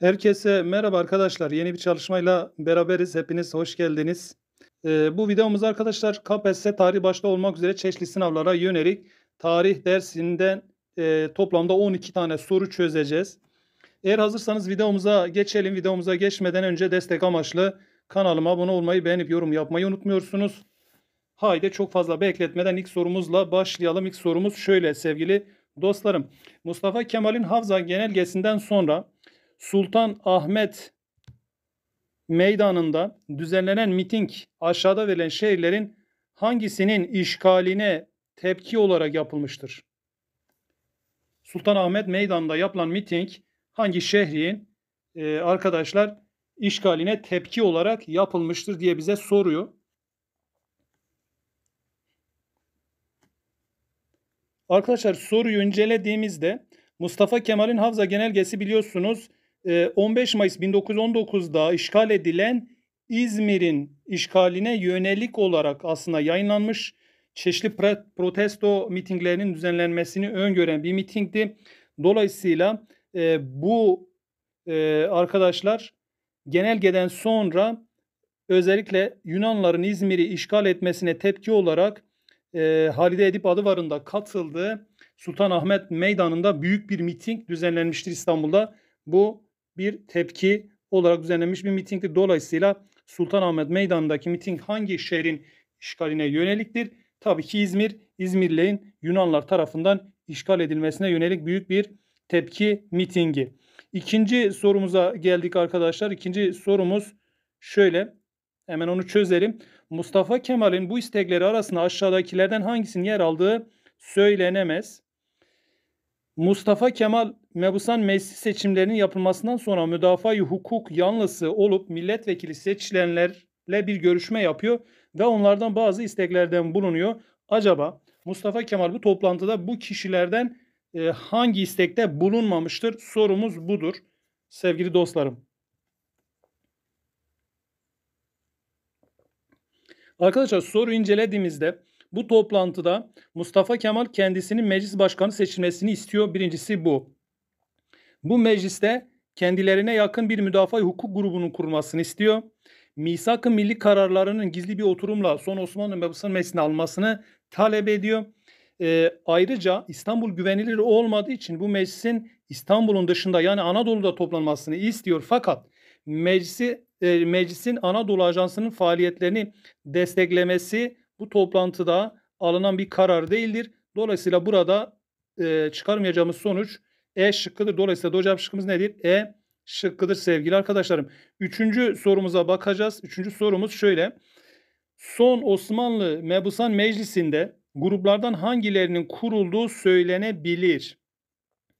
Herkese merhaba arkadaşlar. Yeni bir çalışmayla beraberiz. Hepiniz hoş geldiniz. Ee, bu videomuzda arkadaşlar KPSS tarih başta olmak üzere çeşitli sınavlara yönelik tarih dersinden e, toplamda 12 tane soru çözeceğiz. Eğer hazırsanız videomuza geçelim. Videomuza geçmeden önce destek amaçlı kanalıma abone olmayı, beğenip yorum yapmayı unutmuyorsunuz. Haydi çok fazla bekletmeden ilk sorumuzla başlayalım. İlk sorumuz şöyle sevgili dostlarım. Mustafa Kemal'in Havza genelgesinden sonra Sultan Ahmet meydanında düzenlenen miting aşağıda verilen şehirlerin hangisinin işgaline tepki olarak yapılmıştır? Sultan Ahmet Meydanı'nda yapılan miting hangi şehrin e, arkadaşlar işgaline tepki olarak yapılmıştır diye bize soruyor. Arkadaşlar soruyu incelediğimizde Mustafa Kemal'in Havza Genelgesi biliyorsunuz 15 e, Mayıs 1919'da işgal edilen İzmir'in işgaline yönelik olarak aslında yayınlanmış çeşitli protesto mitinglerinin düzenlenmesini öngören bir mitingdi. Dolayısıyla e, bu e, arkadaşlar genelgeden sonra özellikle Yunanların İzmir'i işgal etmesine tepki olarak e, Halide Edip Adıvarı'nda katıldığı Sultanahmet Meydanı'nda büyük bir miting düzenlenmiştir İstanbul'da. Bu bir tepki olarak düzenlenmiş bir mitingdi. Dolayısıyla Sultanahmet Meydanı'ndaki miting hangi şehrin işgaline yöneliktir? Tabii ki İzmir. İzmirlilerin Yunanlar tarafından işgal edilmesine yönelik büyük bir tepki mitingi. İkinci sorumuza geldik arkadaşlar. İkinci sorumuz şöyle. Hemen onu çözelim. Mustafa Kemal'in bu istekleri arasında aşağıdakilerden hangisinin yer aldığı söylenemez. Mustafa Kemal mebusan meclis seçimlerinin yapılmasından sonra müdafaa hukuk yanlısı olup milletvekili seçilenlerle bir görüşme yapıyor ve onlardan bazı isteklerden bulunuyor. Acaba Mustafa Kemal bu toplantıda bu kişilerden e, hangi istekte bulunmamıştır? Sorumuz budur sevgili dostlarım. Arkadaşlar soru incelediğimizde bu toplantıda Mustafa Kemal kendisinin meclis başkanı seçilmesini istiyor. Birincisi bu. Bu mecliste kendilerine yakın bir müdafaa hukuk grubunun kurulmasını istiyor. Misak-ı milli kararlarının gizli bir oturumla son Osmanlı Babası'nın meclisine almasını talep ediyor. E, ayrıca İstanbul güvenilir olmadığı için bu meclisin İstanbul'un dışında yani Anadolu'da toplanmasını istiyor. Fakat meclisi e, meclisin Anadolu Ajansı'nın faaliyetlerini desteklemesi bu toplantıda alınan bir karar değildir. Dolayısıyla burada e, çıkarmayacağımız sonuç e şıkkıdır. Dolayısıyla doğru cevap şıkkımız nedir? E şıkkıdır sevgili arkadaşlarım. Üçüncü sorumuza bakacağız. Üçüncü sorumuz şöyle. Son Osmanlı Mebusan Meclisi'nde gruplardan hangilerinin kurulduğu söylenebilir?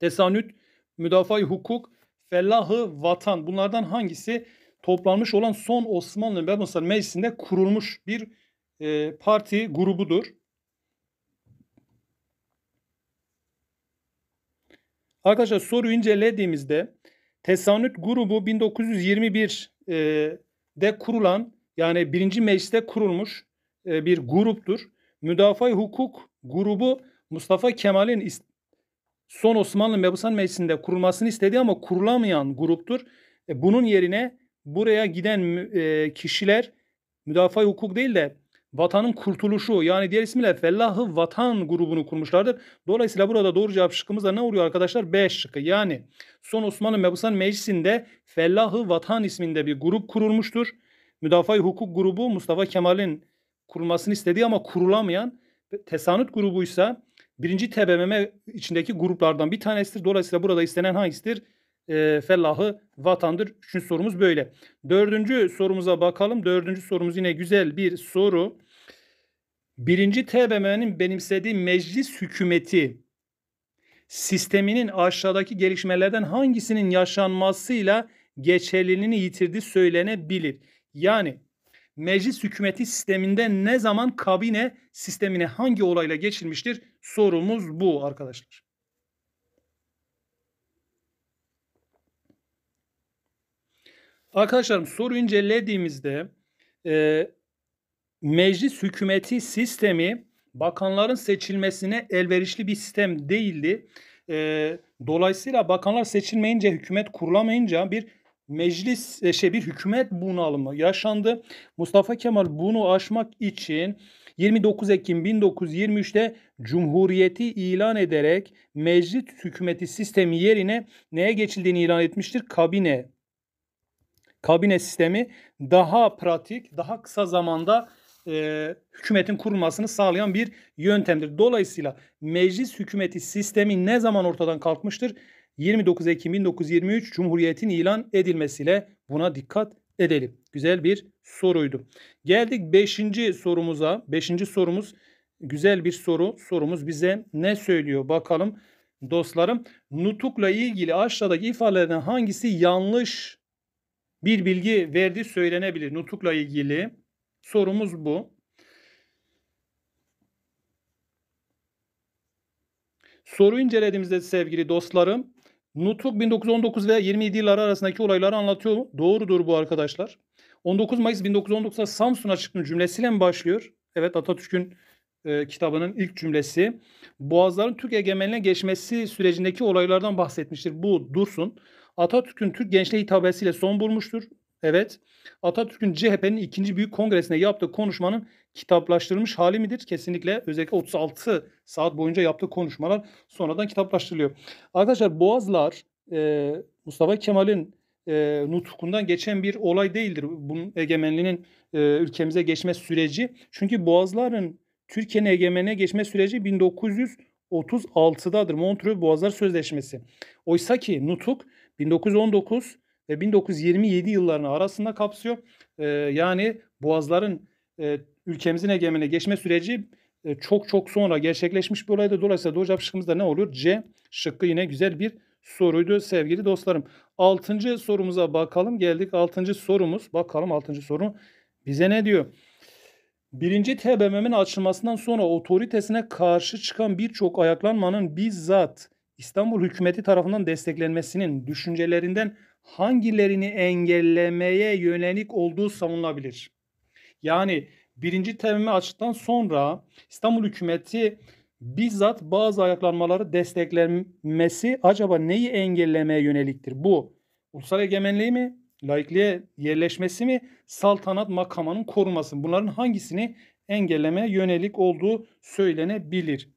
Tesanüt, müdafaa hukuk, fellahı vatan. Bunlardan hangisi toplanmış olan son Osmanlı Mebusan Meclisi'nde kurulmuş bir e, parti grubudur? Arkadaşlar soruyu incelediğimizde Tesanüt grubu 1921'de e, kurulan yani birinci mecliste kurulmuş e, bir gruptur. Müdafaa hukuk grubu Mustafa Kemal'in son Osmanlı Mebusan Meclisi'nde kurulmasını istedi ama kurulamayan gruptur. E, bunun yerine buraya giden kişiler müdafaa hukuk değil de vatanın kurtuluşu yani diğer ismiyle Fellahı Vatan grubunu kurmuşlardır. Dolayısıyla burada doğru cevap şıkkımız da ne oluyor arkadaşlar? B şıkkı. Yani son Osmanlı Mebusan Meclisi'nde Fellahı Vatan isminde bir grup kurulmuştur. Müdafaa-i Hukuk grubu Mustafa Kemal'in kurulmasını istediği ama kurulamayan tesanüt grubu ise birinci TBMM içindeki gruplardan bir tanesidir. Dolayısıyla burada istenen hangisidir? e, fellahı vatandır. Üçüncü sorumuz böyle. Dördüncü sorumuza bakalım. Dördüncü sorumuz yine güzel bir soru birinci TBMM'nin benimsediği meclis hükümeti sisteminin aşağıdaki gelişmelerden hangisinin yaşanmasıyla geçerliliğini yitirdi söylenebilir. Yani meclis hükümeti sisteminde ne zaman kabine sistemine hangi olayla geçilmiştir? Sorumuz bu arkadaşlar. Arkadaşlarım soru incelediğimizde e, meclis hükümeti sistemi bakanların seçilmesine elverişli bir sistem değildi. E, dolayısıyla bakanlar seçilmeyince hükümet kurulamayınca bir meclis e, şey bir hükümet bunalımı yaşandı. Mustafa Kemal bunu aşmak için 29 Ekim 1923'te Cumhuriyeti ilan ederek meclis hükümeti sistemi yerine neye geçildiğini ilan etmiştir? Kabine. Kabine sistemi daha pratik, daha kısa zamanda e, hükümetin kurulmasını sağlayan bir yöntemdir. Dolayısıyla meclis hükümeti sistemi ne zaman ortadan kalkmıştır? 29 Ekim 1923 Cumhuriyet'in ilan edilmesiyle buna dikkat edelim. Güzel bir soruydu. Geldik 5. sorumuza. 5. sorumuz güzel bir soru. Sorumuz bize ne söylüyor bakalım dostlarım. Nutukla ilgili aşağıdaki ifadelerden hangisi yanlış bir bilgi verdi söylenebilir nutukla ilgili? Sorumuz bu. Soru incelediğimizde sevgili dostlarım, Nutuk 1919 ve 27 yılları arasındaki olayları anlatıyor Doğrudur bu arkadaşlar. 19 Mayıs 1919'da Samsun'a çıktığı cümlesiyle mi başlıyor? Evet Atatürk'ün e, kitabının ilk cümlesi. Boğazların Türk egemenliğine geçmesi sürecindeki olaylardan bahsetmiştir. Bu dursun. Atatürk'ün Türk Gençliği hitabesiyle son bulmuştur. Evet. Atatürk'ün CHP'nin ikinci büyük kongresine yaptığı konuşmanın kitaplaştırılmış hali midir? Kesinlikle özellikle 36 saat boyunca yaptığı konuşmalar sonradan kitaplaştırılıyor. Arkadaşlar Boğazlar e, Mustafa Kemal'in e, nutukundan geçen bir olay değildir. Bunun egemenliğinin e, ülkemize geçme süreci. Çünkü Boğazların Türkiye'nin egemenliğe geçme süreci 1936'dadır Montreux Boğazlar Sözleşmesi. Oysa ki Nutuk 1919 ve 1927 yıllarını arasında kapsıyor. E, yani Boğazların e, ülkemizin egemene geçme süreci e, çok çok sonra gerçekleşmiş bir olaydı. Dolayısıyla doğru cevap şıkkımızda ne olur? C şıkkı yine güzel bir soruydu sevgili dostlarım. Altıncı sorumuza bakalım. Geldik altıncı sorumuz. Bakalım altıncı soru bize ne diyor? Birinci TBMM'in açılmasından sonra otoritesine karşı çıkan birçok ayaklanmanın bizzat İstanbul hükümeti tarafından desteklenmesinin düşüncelerinden hangilerini engellemeye yönelik olduğu savunulabilir. Yani birinci TMM açıktan sonra İstanbul hükümeti bizzat bazı ayaklanmaları desteklenmesi acaba neyi engellemeye yöneliktir? Bu ulusal egemenliği mi? Laikliğe yerleşmesi mi? Saltanat makamının korunması mı? Bunların hangisini engellemeye yönelik olduğu söylenebilir.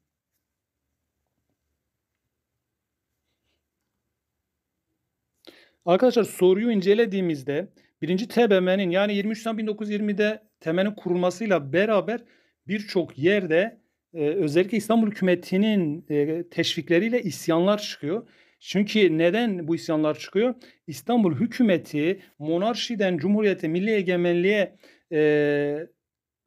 Arkadaşlar soruyu incelediğimizde 1. TBMM'nin yani 23 Nisan 1920'de temelin kurulmasıyla beraber birçok yerde e, özellikle İstanbul hükümetinin e, teşvikleriyle isyanlar çıkıyor. Çünkü neden bu isyanlar çıkıyor? İstanbul hükümeti monarşiden cumhuriyete, milli egemenliğe e,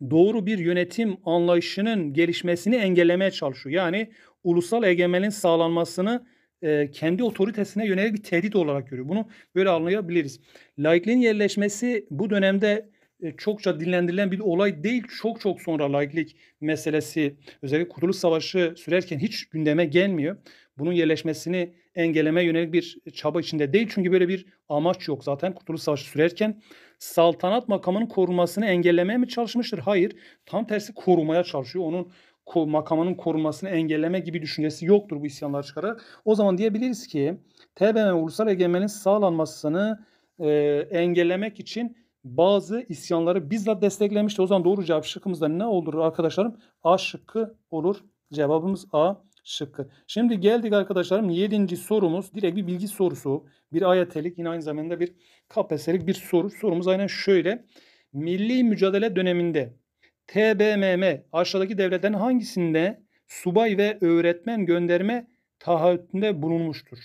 doğru bir yönetim anlayışının gelişmesini engellemeye çalışıyor. Yani ulusal egemenin sağlanmasını e, kendi otoritesine yönelik bir tehdit olarak görüyor. Bunu böyle anlayabiliriz. Laikliğin yerleşmesi bu dönemde e, çokça dinlendirilen bir olay değil. Çok çok sonra laiklik meselesi özellikle Kurtuluş Savaşı sürerken hiç gündeme gelmiyor. Bunun yerleşmesini engelleme yönelik bir çaba içinde değil. Çünkü böyle bir amaç yok zaten Kurtuluş Savaşı sürerken. Saltanat makamının korunmasını engellemeye mi çalışmıştır? Hayır. Tam tersi korumaya çalışıyor. Onun makamının korunmasını engelleme gibi düşüncesi yoktur bu isyanlar çıkarak. O zaman diyebiliriz ki TBMM ulusal egemenin sağlanmasını e, engellemek için bazı isyanları bizzat desteklemişti. O zaman doğru cevap şıkkımızda ne olur arkadaşlarım? A şıkkı olur. Cevabımız A şıkkı. Şimdi geldik arkadaşlarım 7. sorumuz direkt bir bilgi sorusu. Bir ayetelik yine aynı zamanda bir KPSS'lik bir soru. Sorumuz aynen şöyle. Milli mücadele döneminde TBMM aşağıdaki devletlerin hangisinde subay ve öğretmen gönderme taahhütünde bulunmuştur?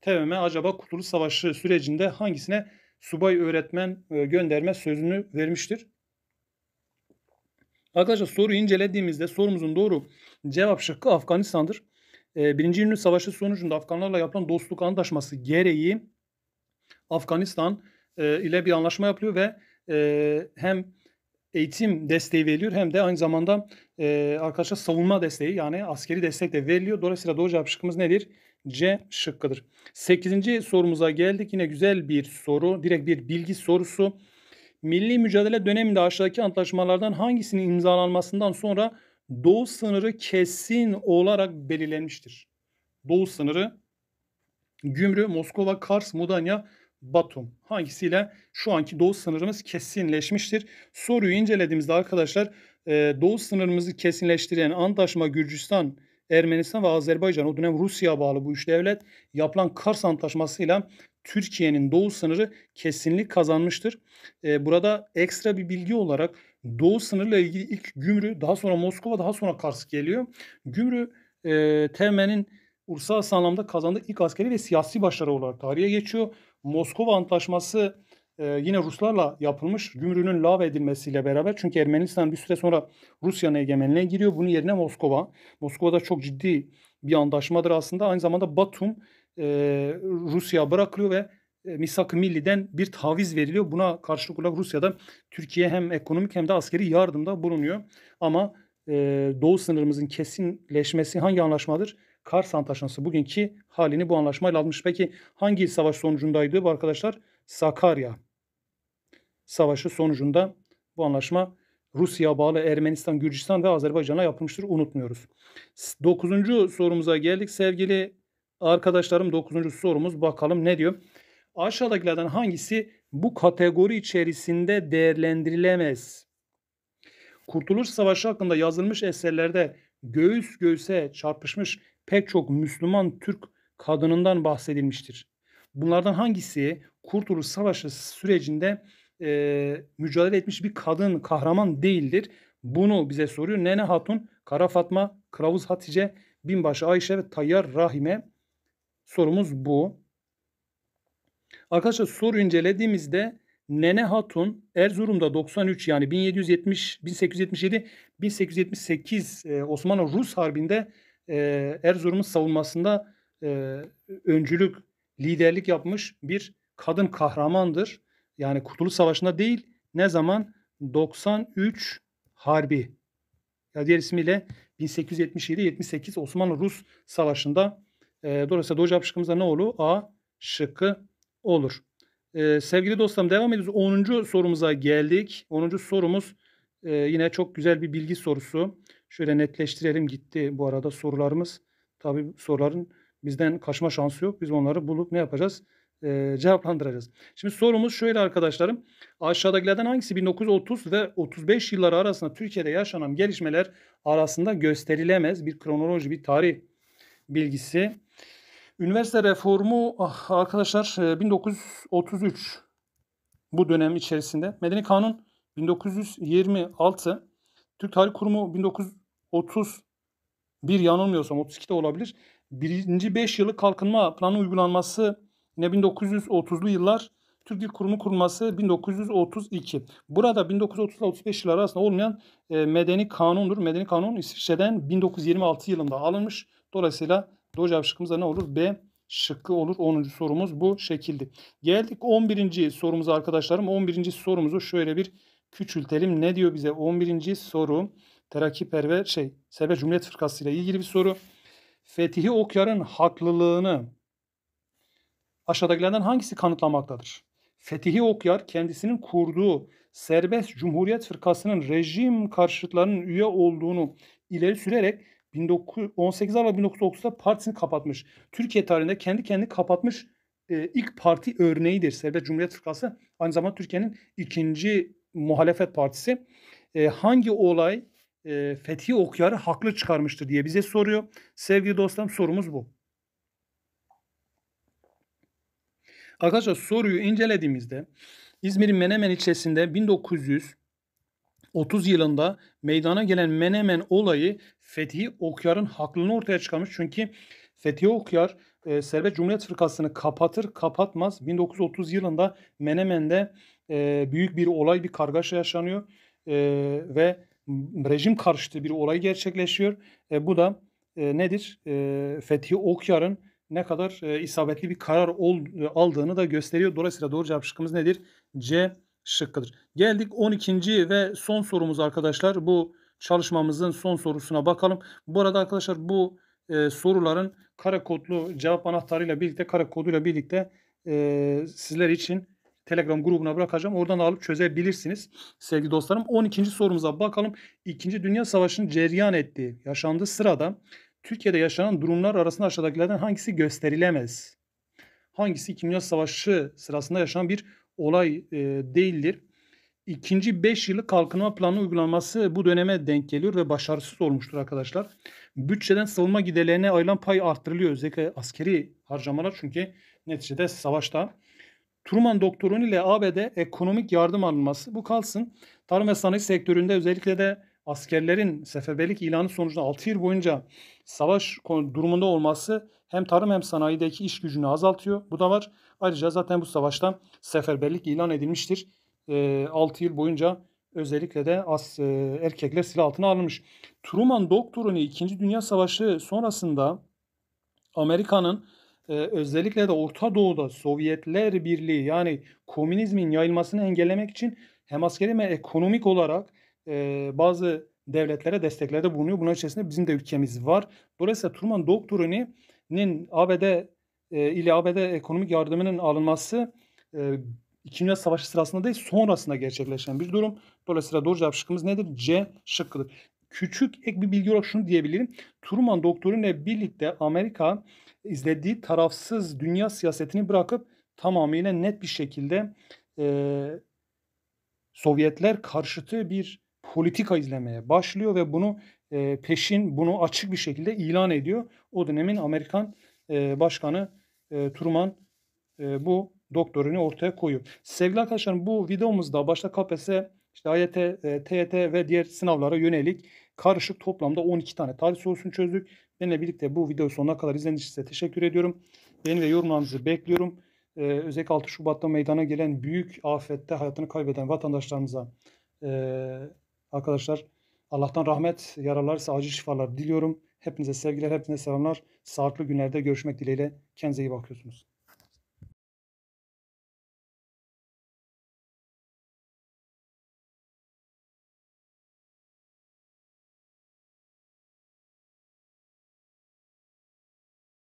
TBMM acaba Kurtuluş Savaşı sürecinde hangisine subay öğretmen e, gönderme sözünü vermiştir? Arkadaşlar soruyu incelediğimizde sorumuzun doğru cevap şıkkı Afganistan'dır. E, Birinci Yunus Savaşı sonucunda Afganlarla yapılan dostluk anlaşması gereği Afganistan e, ile bir anlaşma yapıyor ve hem eğitim desteği veriliyor hem de aynı zamanda e, arkadaşlar savunma desteği yani askeri destek de veriliyor. Dolayısıyla doğru cevap şıkkımız nedir? C şıkkıdır. 8. sorumuza geldik. Yine güzel bir soru. Direkt bir bilgi sorusu. Milli mücadele döneminde aşağıdaki antlaşmalardan hangisinin imzalanmasından sonra doğu sınırı kesin olarak belirlenmiştir? Doğu sınırı Gümrü, Moskova, Kars, Mudanya, Batum hangisiyle şu anki doğu sınırımız kesinleşmiştir. Soruyu incelediğimizde arkadaşlar e, doğu sınırımızı kesinleştiren Antlaşma Gürcistan, Ermenistan ve Azerbaycan o dönem Rusya bağlı bu üç devlet yapılan Kars Antlaşması'yla Türkiye'nin doğu sınırı kesinlik kazanmıştır. E, burada ekstra bir bilgi olarak doğu sınırla ilgili ilk Gümrü daha sonra Moskova daha sonra Kars geliyor. Gümrü e, Teğmen'in anlamda kazandığı ilk askeri ve siyasi başarı olarak tarihe geçiyor. Moskova Antlaşması e, yine Ruslarla yapılmış gümrünün lav edilmesiyle beraber çünkü Ermenistan bir süre sonra Rusya'nın egemenliğine giriyor. Bunun yerine Moskova. Moskova'da çok ciddi bir antlaşmadır aslında. Aynı zamanda Batum e, Rusya bırakılıyor ve e, misak Milli'den bir taviz veriliyor. Buna karşılık olarak Rusya'da Türkiye hem ekonomik hem de askeri yardımda bulunuyor. Ama e, doğu sınırımızın kesinleşmesi hangi anlaşmadır? Kars Antlaşması bugünkü halini bu anlaşmayla almış. Peki hangi savaş sonucundaydı bu arkadaşlar? Sakarya Savaşı sonucunda bu anlaşma Rusya bağlı Ermenistan, Gürcistan ve Azerbaycan'a yapılmıştır. Unutmuyoruz. Dokuzuncu sorumuza geldik. Sevgili arkadaşlarım dokuzuncu sorumuz bakalım ne diyor? Aşağıdakilerden hangisi bu kategori içerisinde değerlendirilemez? Kurtuluş Savaşı hakkında yazılmış eserlerde göğüs göğüse çarpışmış pek çok Müslüman Türk kadınından bahsedilmiştir. Bunlardan hangisi Kurtuluş Savaşı sürecinde e, mücadele etmiş bir kadın kahraman değildir? Bunu bize soruyor. Nene Hatun, Kara Fatma, Kravuz Hatice, Binbaşı Ayşe ve Tayyar Rahime. Sorumuz bu. Arkadaşlar soru incelediğimizde Nene Hatun Erzurum'da 93 yani 1770 1877 1878 Osmanlı Rus Harbi'nde e, Erzurum'un savunmasında e, öncülük, liderlik yapmış bir kadın kahramandır. Yani Kurtuluş Savaşı'nda değil ne zaman 93 Harbi ya diğer ismiyle 1877-78 Osmanlı-Rus Savaşı'nda e, dolayısıyla Doğu cevap şıkkımızda ne olur? A şıkkı olur. E, sevgili dostlarım devam ediyoruz. 10. sorumuza geldik. 10. sorumuz e, yine çok güzel bir bilgi sorusu. Şöyle netleştirelim gitti bu arada sorularımız. tabii soruların bizden kaçma şansı yok. Biz onları bulup ne yapacağız? Ee, cevaplandıracağız. Şimdi sorumuz şöyle arkadaşlarım. Aşağıdakilerden hangisi 1930 ve 35 yılları arasında Türkiye'de yaşanan gelişmeler arasında gösterilemez bir kronoloji, bir tarih bilgisi. Üniversite reformu ah, arkadaşlar 1933 e, bu dönem içerisinde. Medeni Kanun 1926 Türk Tarih Kurumu 1931 yanılmıyorsam 32 de olabilir. Birinci 5 yıllık kalkınma planı uygulanması yine 1930'lu yıllar Türk Dil Kurumu kurulması 1932. Burada 1930 ile 35 yılları arasında olmayan e, medeni kanundur. Medeni kanun İsviçre'den 1926 yılında alınmış. Dolayısıyla doğru cevap şıkkımızda ne olur? B şıkkı olur. 10. sorumuz bu şekilde. Geldik 11. sorumuza arkadaşlarım. 11. sorumuzu şöyle bir küçültelim. Ne diyor bize? 11. soru. Terakkiperver şey Serbest Cumhuriyet Fırkası ile ilgili bir soru. Fetihi Okyar'ın haklılığını aşağıdakilerden hangisi kanıtlamaktadır? Fetihi Okyar kendisinin kurduğu Serbest Cumhuriyet Fırkası'nın rejim karşıtlarının üye olduğunu ileri sürerek 18 Aralık 1990'da partisini kapatmış. Türkiye tarihinde kendi kendini kapatmış e, ilk parti örneğidir Serbest Cumhuriyet Fırkası. Aynı zamanda Türkiye'nin ikinci muhalefet partisi e, hangi olay e, Fethi Okyar'ı haklı çıkarmıştır diye bize soruyor. Sevgili dostlarım sorumuz bu. Arkadaşlar soruyu incelediğimizde İzmir'in Menemen ilçesinde 1930 yılında meydana gelen Menemen olayı Fethi Okyar'ın haklılığını ortaya çıkarmış. Çünkü Fethi Okyar e, Serbest Cumhuriyet Fırkası'nı kapatır kapatmaz 1930 yılında Menemen'de e, büyük bir olay, bir kargaşa yaşanıyor e, ve rejim karşıtı bir olay gerçekleşiyor. E, bu da e, nedir? E, Fethi Okyar'ın ne kadar e, isabetli bir karar ol, e, aldığını da gösteriyor. Dolayısıyla doğru cevap şıkkımız nedir? C şıkkıdır. Geldik 12. ve son sorumuz arkadaşlar. Bu çalışmamızın son sorusuna bakalım. Bu arada arkadaşlar bu e, soruların kare kodlu cevap anahtarıyla birlikte kare koduyla birlikte e, sizler için Telegram grubuna bırakacağım. Oradan alıp çözebilirsiniz sevgili dostlarım. 12. sorumuza bakalım. 2. Dünya Savaşı'nın ceryan ettiği yaşandığı sırada Türkiye'de yaşanan durumlar arasında aşağıdakilerden hangisi gösterilemez? Hangisi 2. Dünya Savaşı sırasında yaşanan bir olay e, değildir? İkinci 5 yıllık kalkınma planı uygulanması bu döneme denk geliyor ve başarısız olmuştur arkadaşlar. Bütçeden savunma giderlerine ayrılan pay arttırılıyor özellikle askeri harcamalar çünkü neticede savaşta Truman Doktorun ile ABD ekonomik yardım alınması bu kalsın. Tarım ve sanayi sektöründe özellikle de askerlerin seferberlik ilanı sonucunda 6 yıl boyunca savaş durumunda olması hem tarım hem sanayideki iş gücünü azaltıyor. Bu da var. Ayrıca zaten bu savaştan seferberlik ilan edilmiştir. E, ee, 6 yıl boyunca özellikle de as, e, erkekler silah altına alınmış. Truman Doktorunu 2. Dünya Savaşı sonrasında Amerika'nın ee, özellikle de Orta Doğu'da Sovyetler Birliği yani komünizmin yayılmasını engellemek için hem askeri hem ekonomik olarak e, bazı devletlere desteklerde bulunuyor. Bunun içerisinde bizim de ülkemiz var. Dolayısıyla Truman Doktrini'nin ABD e, ile ABD ekonomik yardımının alınması e, İkinci Dünya Savaşı sırasında değil sonrasında gerçekleşen bir durum. Dolayısıyla doğru cevap şıkkımız nedir? C şıkkıdır küçük ek bir bilgi olarak şunu diyebilirim. Truman doktoru ile birlikte Amerika izlediği tarafsız dünya siyasetini bırakıp tamamıyla net bir şekilde e, Sovyetler karşıtı bir politika izlemeye başlıyor ve bunu e, peşin bunu açık bir şekilde ilan ediyor. O dönemin Amerikan e, başkanı e, Truman e, bu doktorunu ortaya koyuyor. Sevgili arkadaşlar, bu videomuzda başta KPSS işte AYT, e, TYT ve diğer sınavlara yönelik karışık toplamda 12 tane tarih sorusunu çözdük. Benimle birlikte bu video sonuna kadar izlediğiniz için size teşekkür ediyorum. Beni ve yorumlarınızı bekliyorum. Ee, özellikle 6 Şubat'ta meydana gelen büyük afette hayatını kaybeden vatandaşlarımıza e, arkadaşlar Allah'tan rahmet, yaralar ise acil şifalar diliyorum. Hepinize sevgiler, hepinize selamlar. Sağlıklı günlerde görüşmek dileğiyle. Kendinize iyi bakıyorsunuz.